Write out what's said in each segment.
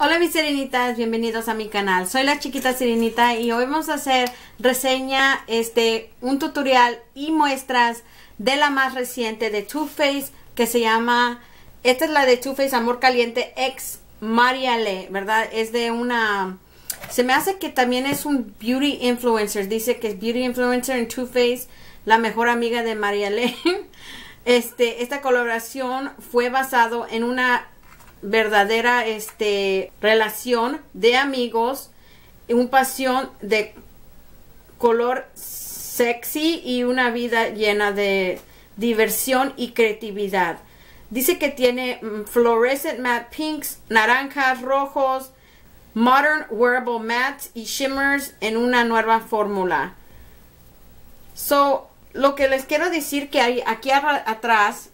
Hola mis serenitas, bienvenidos a mi canal. Soy la chiquita sirenita y hoy vamos a hacer reseña, este, un tutorial y muestras de la más reciente de Too Faced que se llama, esta es la de Too Faced Amor Caliente ex Mariale, ¿verdad? Es de una, se me hace que también es un beauty influencer, dice que es beauty influencer en Too Faced, la mejor amiga de Mariale. Este, esta colaboración fue basado en una verdadera este, relación de amigos, un pasión de color sexy y una vida llena de diversión y creatividad. Dice que tiene mm, fluorescent matte pinks, naranjas, rojos, modern wearable mats y shimmers en una nueva fórmula. So, lo que les quiero decir que hay aquí atrás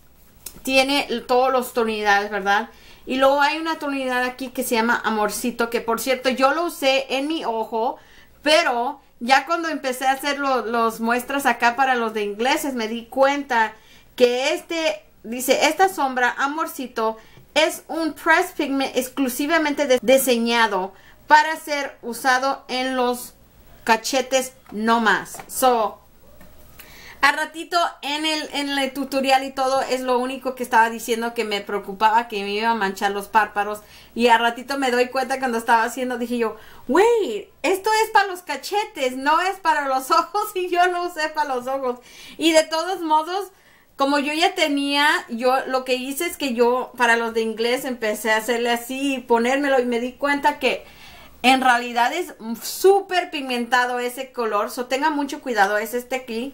tiene todos los tonidades ¿verdad? Y luego hay una tonalidad aquí que se llama Amorcito, que por cierto yo lo usé en mi ojo, pero ya cuando empecé a hacer los, muestras acá para los de ingleses me di cuenta que este, dice, esta sombra Amorcito es un press pigment exclusivamente diseñado para ser usado en los cachetes no más. So, a ratito en el, el tutorial y todo es lo único que estaba diciendo que me preocupaba que me iba a manchar los párpados y a ratito me doy cuenta cuando estaba haciendo dije yo, wey, esto es para los cachetes, no es para los ojos y yo no usé para los ojos. Y de todos modos, como yo ya tenía, yo lo que hice es que yo para los de inglés empecé a hacerle así y ponérmelo y me di cuenta que en realidad es súper pigmentado ese color, so tenga mucho cuidado, es este aquí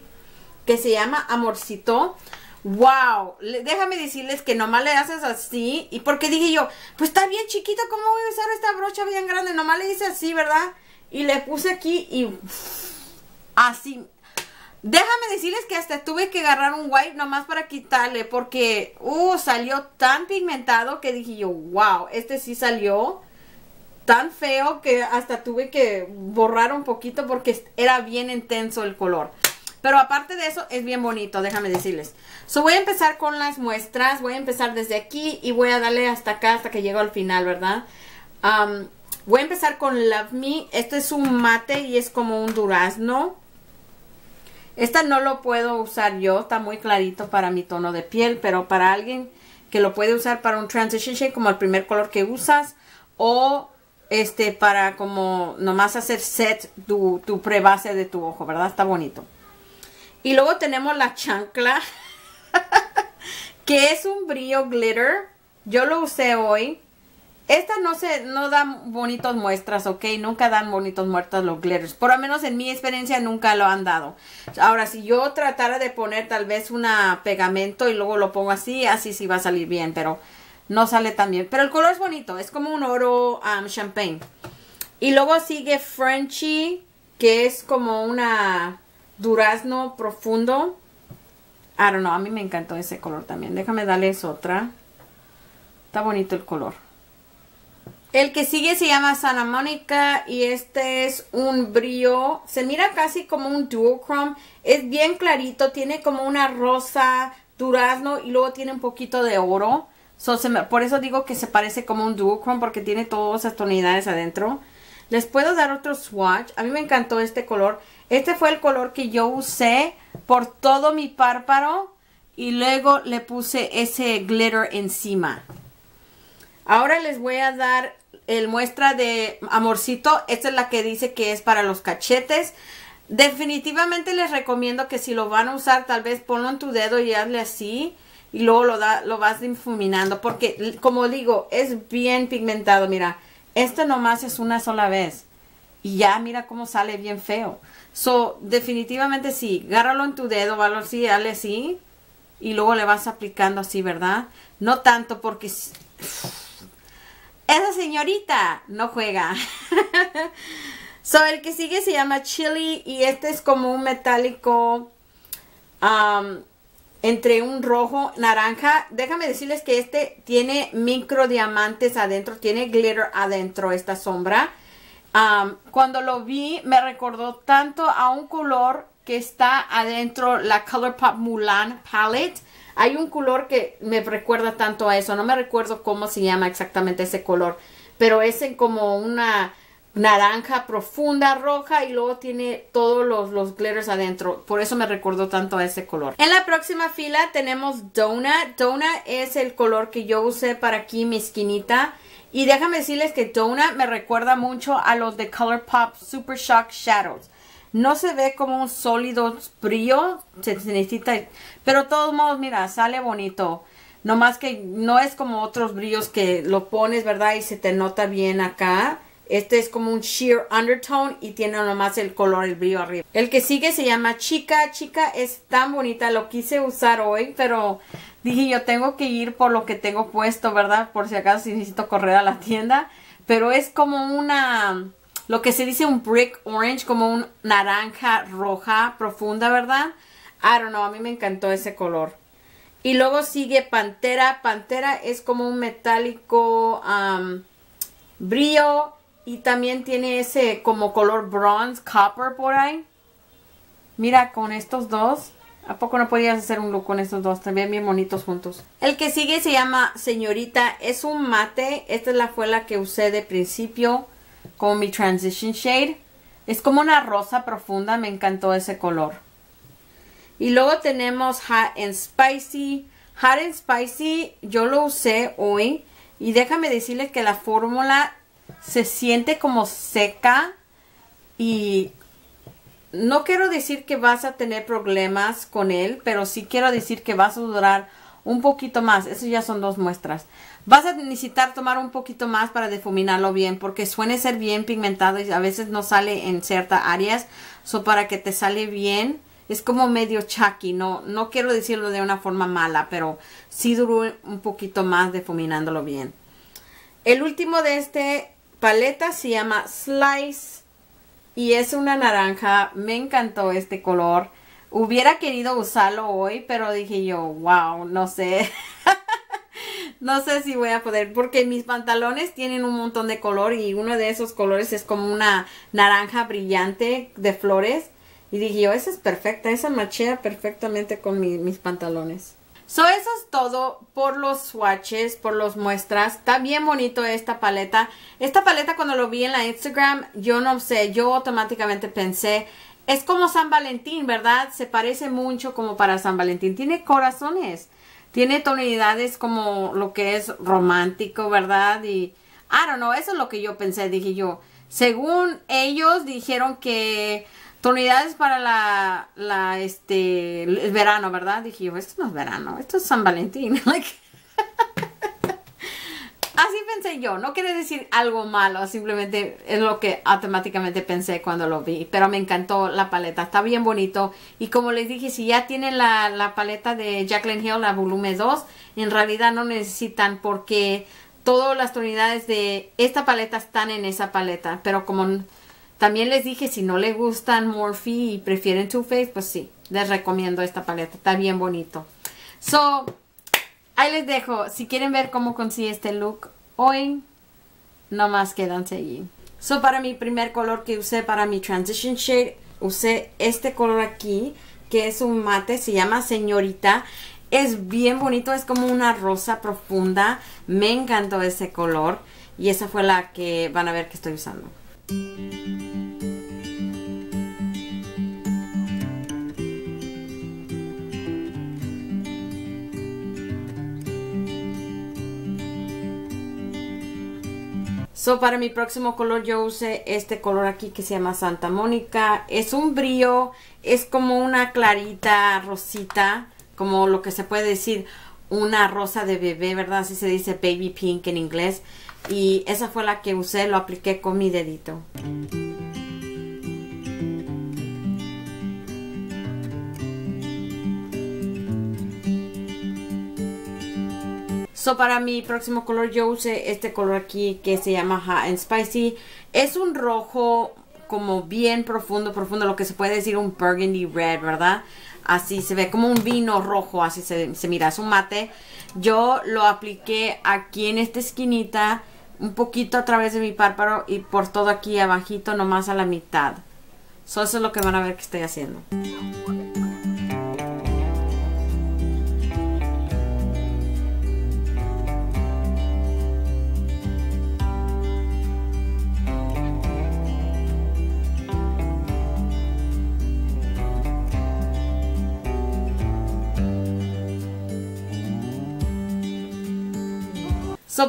se llama Amorcito. ¡Wow! déjame decirles que nomás le haces así. Y porque dije yo, pues está bien chiquito ¿cómo voy a usar esta brocha bien grande? Nomás le hice así, ¿verdad? Y le puse aquí y... Así. Déjame decirles que hasta tuve que agarrar un wipe nomás para quitarle. Porque, uh, salió tan pigmentado que dije yo, wow, este sí salió tan feo que hasta tuve que borrar un poquito porque era bien intenso el color. Pero aparte de eso, es bien bonito, déjame decirles. So, voy a empezar con las muestras. Voy a empezar desde aquí y voy a darle hasta acá, hasta que llego al final, ¿verdad? voy a empezar con Love Me. Este es un mate y es como un durazno. Esta no lo puedo usar yo, está muy clarito para mi tono de piel, pero para alguien que lo puede usar para un transition shade como el primer color que usas o este para como nomás hacer set tu, tu prebase de tu ojo, ¿verdad? Está bonito. Y luego tenemos la chancla, que es un brillo glitter. Yo lo usé hoy. Esta no se, no dan bonitos muestras, ¿ok? Nunca dan bonitos muestras los glitters. Por lo menos en mi experiencia nunca lo han dado. Ahora, si yo tratara de poner tal vez una pegamento y luego lo pongo así, así sí va a salir bien, pero no sale tan bien. Pero el color es bonito, es como un oro um, champagne. Y luego sigue Frenchy, que es como una durazno profundo. I don't know, a mí me encantó ese color también. Déjame darles otra. Está bonito el color. El que sigue se llama Santa Mónica y este es un brillo, se mira casi como un duochrome, es bien clarito, tiene como una rosa, durazno y luego tiene un poquito de oro. por eso digo que se parece como un duochrome porque tiene todas esas tonalidades adentro. Les puedo dar otro swatch, a mí me encantó este color. Este fue el color que yo usé por todo mi párpado y luego le puse ese glitter encima. Ahora les voy a dar el muestra de amorcito. Esta es la que dice que es para los cachetes. Definitivamente les recomiendo que si lo van a usar, tal vez ponlo en tu dedo y hazle así. Y luego lo, lo vas difuminando. Porque, como digo, es bien pigmentado. Mira, este nomás es una sola vez. Y ya mira cómo sale bien feo. So, definitivamente sí, gárralo en tu dedo, vale así, dale así, y luego le vas aplicando así, ¿verdad? No tanto porque esa señorita no juega. so, el que sigue se llama Chili y este es como un metálico entre un rojo, naranja. Déjame decirles que este tiene micro diamantes adentro, tiene glitter adentro esta sombra cuando lo vi me recordó tanto a un color que está adentro la Colourpop Mulan Palette. Hay un color que me recuerda tanto a eso. No me recuerdo cómo se llama exactamente ese color. Pero es en como una naranja profunda, roja y luego tiene todos los, los glitters adentro. Por eso me recordó tanto a ese color. En la próxima fila tenemos Donut. Donut es el color que yo usé para aquí mi esquinita. Y déjame decirles que Donut me recuerda mucho a los de Colourpop Super Shock Shadows. No se ve como un sólido brillo, se, necesita, pero de todos modos, mira, sale bonito. No más que no es como otros brillos que lo pones, ¿verdad? Y se te nota bien acá. Este es como un sheer undertone y tiene nomás el color, el brillo arriba. El que sigue se llama Chica. Chica es tan bonita, lo quise usar hoy, pero dije yo tengo que ir por lo que tengo puesto, ¿verdad? Por si acaso necesito correr a la tienda. Pero es como una, lo que se dice un brick orange, como un naranja roja profunda, ¿verdad? I don't know, a mí me encantó ese color. Y luego sigue Pantera. Pantera es como un metálico brillo y también tiene ese como color bronze, copper por ahí. Mira, con estos dos. ¿A poco no podías hacer un look con estos dos? También bien bonitos juntos. El que sigue se llama Señorita. Es un mate. Esta la fue la que usé de principio Con mi transition shade. Es como una rosa profunda. Me encantó ese color. Y luego tenemos Hot and Spicy. Hot and Spicy yo lo usé hoy. Y déjame decirles que la fórmula se siente como seca y no quiero decir que vas a tener problemas con él, pero sí quiero decir que vas a durar un poquito más. Eso ya son dos muestras. Vas a necesitar tomar un poquito más para defuminarlo bien porque suene ser bien pigmentado y a veces no sale en ciertas áreas. o para que te sale bien, es como medio chaki. No, no quiero decirlo de una forma mala, pero sí duró un poquito más defuminándolo bien. El último de este paleta se llama Slice y es una naranja. Me encantó este color. Hubiera querido usarlo hoy, pero dije yo, wow, no sé. no sé si voy a poder, porque mis pantalones tienen un montón de color y uno de esos colores es como una naranja brillante de flores. Y dije yo, esa es perfecta, esa machea perfectamente con mis pantalones. So, eso es todo por los swatches, por las muestras. Está bien bonito esta paleta. Esta paleta cuando lo vi en la Instagram, yo no sé, yo automáticamente pensé, es como San Valentín, ¿verdad? Se parece mucho como para San Valentín. Tiene corazones, tiene tonalidades como lo que es romántico, ¿verdad? Y, I don't know, eso es lo que yo pensé, dije yo. Según ellos dijeron que Tonalidades para la, este, el verano, ¿verdad? Dije yo, esto no es verano, esto es San Valentín. así pensé yo, no quiere decir algo malo, simplemente es lo que automáticamente pensé cuando lo vi, pero me encantó la paleta, está bien bonito y como les dije, si ya tienen la, paleta de Jacqueline Hill, la volumen 2, en realidad no necesitan porque todas las tonalidades de esta paleta están en esa paleta, pero como también les dije, si no les gustan Morphe y prefieren Too Faced, pues sí, les recomiendo esta paleta. Está bien bonito. So, ahí les dejo. Si quieren ver cómo consigue este look hoy, nomás quédanse allí. So, para mi primer color que usé para mi Transition Shade, usé este color aquí, que es un mate, se llama Señorita. Es bien bonito, es como una rosa profunda. Me encantó ese color. Y esa fue la que van a ver que estoy usando. So, para mi próximo color yo usé este color aquí que se llama Santa Mónica. Es un brillo, es como una clarita rosita, como lo que se puede decir una rosa de bebé, ¿verdad? Así se dice baby pink en inglés y esa fue la que usé, lo apliqué con mi dedito. So para mi próximo color yo usé este color aquí que se llama Hot and Spicy. Es un rojo como bien profundo, profundo, lo que se puede decir un burgundy red, ¿verdad? Así se ve, como un vino rojo, así se, se mira, es un mate. Yo lo apliqué aquí en esta esquinita un poquito a través de mi párpado y por todo aquí abajito, nomás a la mitad. eso es lo que van a ver que estoy haciendo.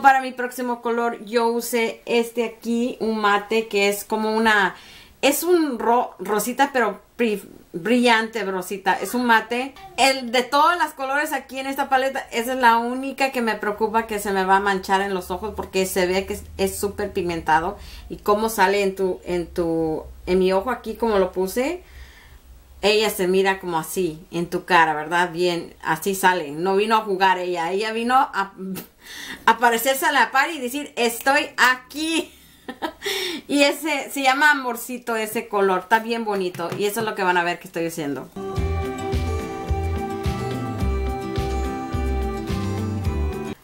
para mi próximo color yo usé este aquí, un mate, que es como una... Es un rosita, pero brillante rosita. Es un mate. El de todos los colores aquí en esta paleta, esa es la única que me preocupa que se me va a manchar en los ojos porque se ve que es súper pigmentado. Y como sale en tu, en tu, en mi ojo aquí como lo puse ella se mira como así en tu cara, ¿verdad? Bien, así sale. No vino a jugar ella, ella vino a aparecerse a la par y decir, estoy aquí. y ese se llama amorcito ese color, está bien bonito. Y eso es lo que van a ver que estoy haciendo.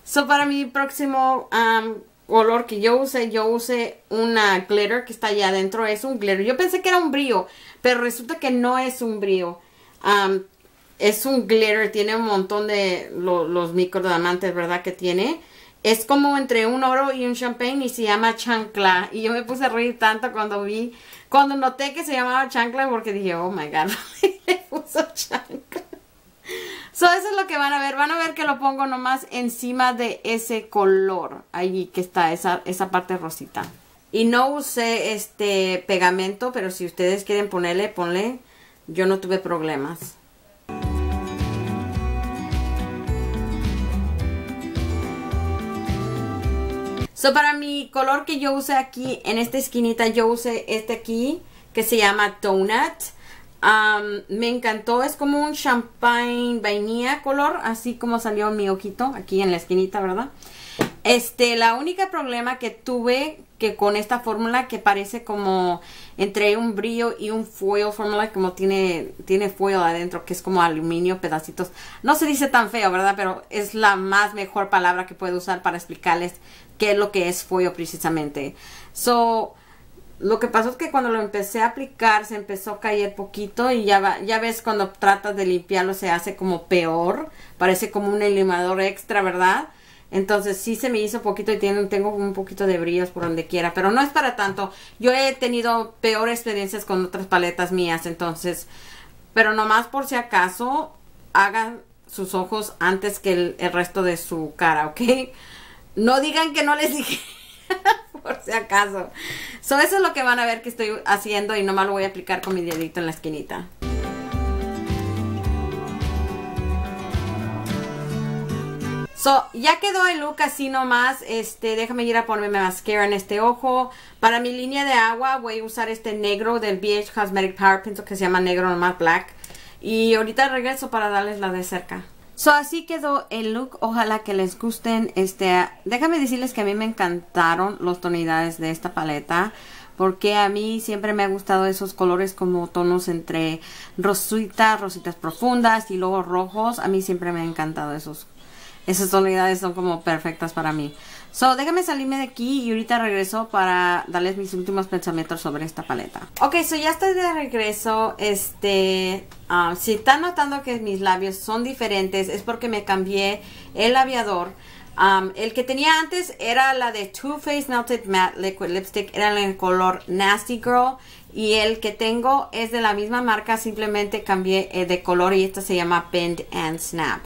So para mi próximo color que yo usé, yo use una glitter que está allá adentro, es un glitter. Yo pensé que era un brillo, pero resulta que no es un brillo es un glitter, tiene un montón de los microdiamantes, ¿verdad? Que tiene. Es como entre un oro y un champagne y se llama chancla. Y yo me puse a reír tanto cuando vi, cuando noté que se llamaba chancla porque dije, oh my god, le chancla. So, eso es lo que van a ver. Van a ver que lo pongo nomás encima de ese color. Allí que está esa, esa parte rosita. Y no usé este pegamento, pero si ustedes quieren ponerle, ponle. Yo no tuve problemas. So, para mi color que yo usé aquí, en esta esquinita, yo usé este aquí, que se llama Donut. Um, me encantó, es como un champagne vainilla color, así como salió mi ojito, aquí en la esquinita, ¿verdad? Este, la única problema que tuve que con esta fórmula que parece como entre un brillo y un foil fórmula como tiene tiene foil adentro que es como aluminio pedacitos no se dice tan feo verdad pero es la más mejor palabra que puedo usar para explicarles qué es lo que es foil precisamente so lo que pasó es que cuando lo empecé a aplicar se empezó a caer poquito y ya ya ves cuando tratas de limpiarlo se hace como peor parece como un eliminador extra verdad entonces sí se me hizo poquito y tengo un poquito de brillos por donde quiera, pero no es para tanto. Yo he tenido peores experiencias con otras paletas mías, entonces, pero nomás por si acaso, hagan sus ojos antes que el, resto de su cara, ¿ok? No digan que no les dije, por si acaso. eso es lo que van a ver que estoy haciendo y nomás lo voy a aplicar con mi dedito en la esquinita. ya quedó el look así nomás. Este, déjame ir a ponerme mascara en este ojo. Para mi línea de agua voy a usar este negro del BH Cosmetic Power Pencil que se llama negro normal black. Y ahorita regreso para darles la de cerca. So, así quedó el look. Ojalá que les gusten. Este, déjame decirles que a mí me encantaron Los tonalidades de esta paleta porque a mí siempre me ha gustado esos colores como tonos entre rositas, rositas profundas y luego rojos. A mí siempre me ha encantado esos esas tonalidades son como perfectas para mí. So, déjame salirme de aquí y ahorita regreso para darles mis últimos pensamientos sobre esta paleta. Ok, so ya estoy de regreso. Este, ah, si están notando que mis labios son diferentes, es porque me cambié el labiador. el que tenía antes era la de Too Faced Melted Matte Liquid Lipstick, era en el color Nasty Girl. Y el que tengo es de la misma marca, simplemente cambié eh, de color y esta se llama Bend and Snap.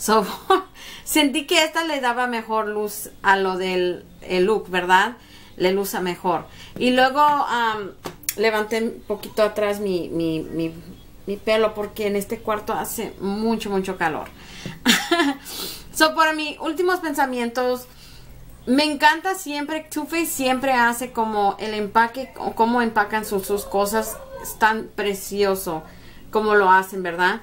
So, sentí que esta le daba mejor luz a lo del look, ¿verdad? Le luza mejor. Y luego levanté un poquito atrás mi, pelo porque en este cuarto hace mucho, mucho calor. so, para mis últimos pensamientos, me encanta siempre, Too siempre hace como el empaque, o cómo empacan sus, sus cosas, es tan precioso como lo hacen, ¿verdad?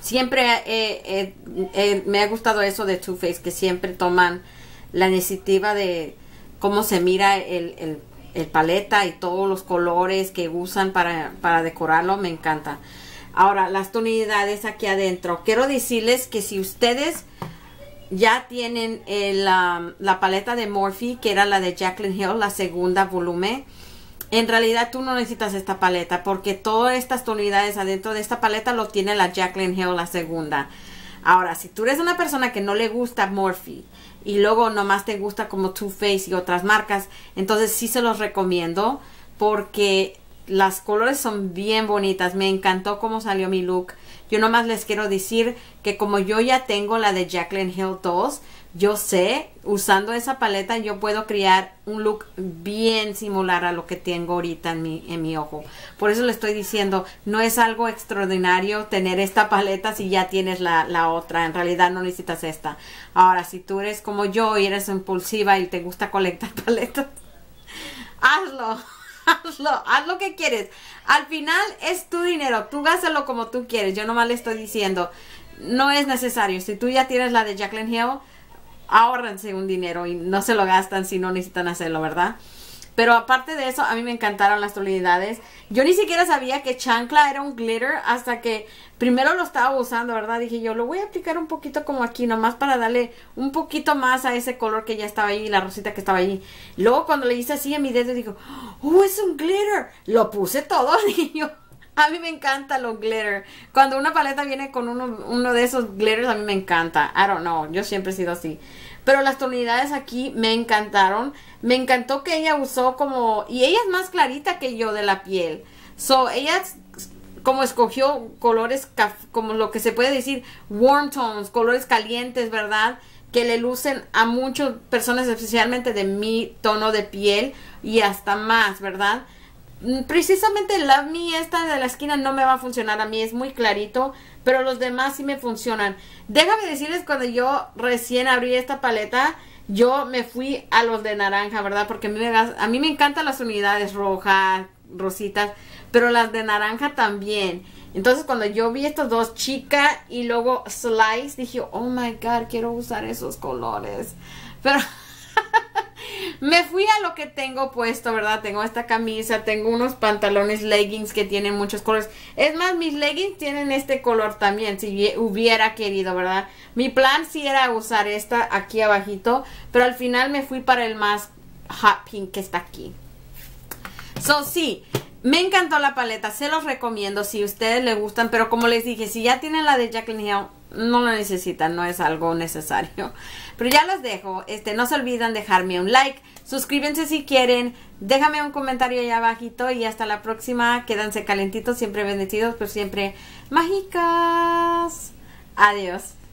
siempre eh, eh, eh, me ha gustado eso de Too Faced, que siempre toman la iniciativa de cómo se mira el, paleta y todos los colores que usan para, decorarlo, me encanta. Ahora, las tonalidades aquí adentro. Quiero decirles que si ustedes ya tienen la paleta de Morphe, que era la de Jacqueline Hill, la segunda volumen, en realidad tú no necesitas esta paleta porque todas estas tonalidades adentro de esta paleta lo tiene la Jaclyn Hill, la segunda. Ahora, si tú eres una persona que no le gusta Morphe y luego nomás te gusta como Too Faced y otras marcas, entonces sí se los recomiendo porque las colores son bien bonitas. Me encantó cómo salió mi look. Yo nomás les quiero decir que como yo ya tengo la de Jaclyn Hill 2, yo sé, usando esa paleta yo puedo crear un look bien similar a lo que tengo ahorita en mi, ojo. Por eso le estoy diciendo, no es algo extraordinario tener esta paleta si ya tienes la, otra. En realidad no necesitas esta. Ahora, si tú eres como yo y eres impulsiva y te gusta colectar paletas, hazlo. Hazlo, haz lo que quieres. Al final es tu dinero, tú gáselo como tú quieres. Yo nomás le estoy diciendo, no es necesario. Si tú ya tienes la de Jacqueline Hill, Ahorranse un dinero y no se lo gastan si no necesitan hacerlo, ¿verdad? Pero aparte de eso, a mí me encantaron las tonalidades. Yo ni siquiera sabía que chancla era un glitter hasta que primero lo estaba usando, ¿verdad? Dije yo, lo voy a aplicar un poquito como aquí, nomás para darle un poquito más a ese color que ya estaba ahí, la rosita que estaba ahí. Luego cuando le hice así a mi dedo, dijo, ¡oh, es un glitter! Lo puse todo, dije yo. A mí me encanta los glitter. Cuando una paleta viene con uno, uno de esos glitters, a mí me encanta. I don't know, yo siempre he sido así. Pero las tonalidades aquí me encantaron. Me encantó que ella usó como... Y ella es más clarita que yo de la piel. So, ella como escogió colores, como lo que se puede decir, warm tones, colores calientes, ¿verdad? Que le lucen a muchas personas, especialmente de mi tono de piel y hasta más, ¿verdad? Mm, precisamente la Me, esta de la esquina no me va a funcionar a mí, es muy clarito, pero los demás sí me funcionan. Déjame decirles, cuando yo recién abrí esta paleta, yo me fui a los de naranja, ¿verdad? Porque a mí me, a mí me encantan las unidades rojas, rositas, pero las de naranja también. Entonces cuando yo vi estos dos, chica y luego slice, dije, oh my god, quiero usar esos colores. Pero me fui a lo que tengo puesto, ¿verdad? Tengo esta camisa, tengo unos pantalones leggings que tienen muchos colores. Es más, mis leggings tienen este color también, si hubiera querido, ¿verdad? Mi plan sí era usar esta aquí abajito, pero al final me fui para el más hot pink que está aquí. So, sí, me encantó la paleta, se los recomiendo si ustedes les gustan, pero como les dije, si ya tienen la de Jacqueline Hill, no lo necesitan, no es algo necesario. Pero ya las dejo, este, no se olviden dejarme un like, suscríbanse si quieren, déjame un comentario allá abajito y hasta la próxima. Quédense calentitos, siempre bendecidos, pero siempre mágicas. Adiós.